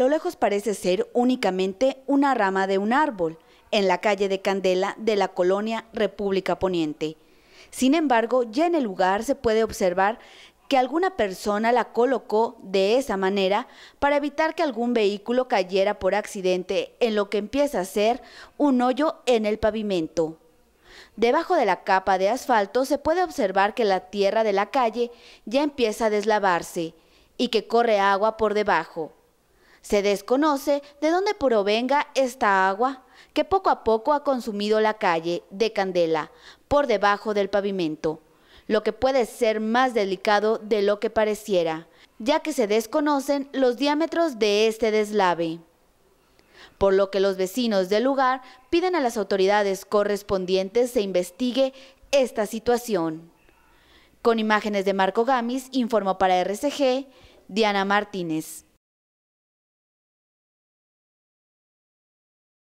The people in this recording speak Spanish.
lo lejos parece ser únicamente una rama de un árbol, en la calle de Candela de la colonia República Poniente. Sin embargo, ya en el lugar se puede observar que alguna persona la colocó de esa manera para evitar que algún vehículo cayera por accidente en lo que empieza a ser un hoyo en el pavimento. Debajo de la capa de asfalto se puede observar que la tierra de la calle ya empieza a deslavarse y que corre agua por debajo. Se desconoce de dónde provenga esta agua que poco a poco ha consumido la calle de Candela por debajo del pavimento, lo que puede ser más delicado de lo que pareciera, ya que se desconocen los diámetros de este deslave. Por lo que los vecinos del lugar piden a las autoridades correspondientes se investigue esta situación. Con imágenes de Marco Gamis, informó para RCG Diana Martínez.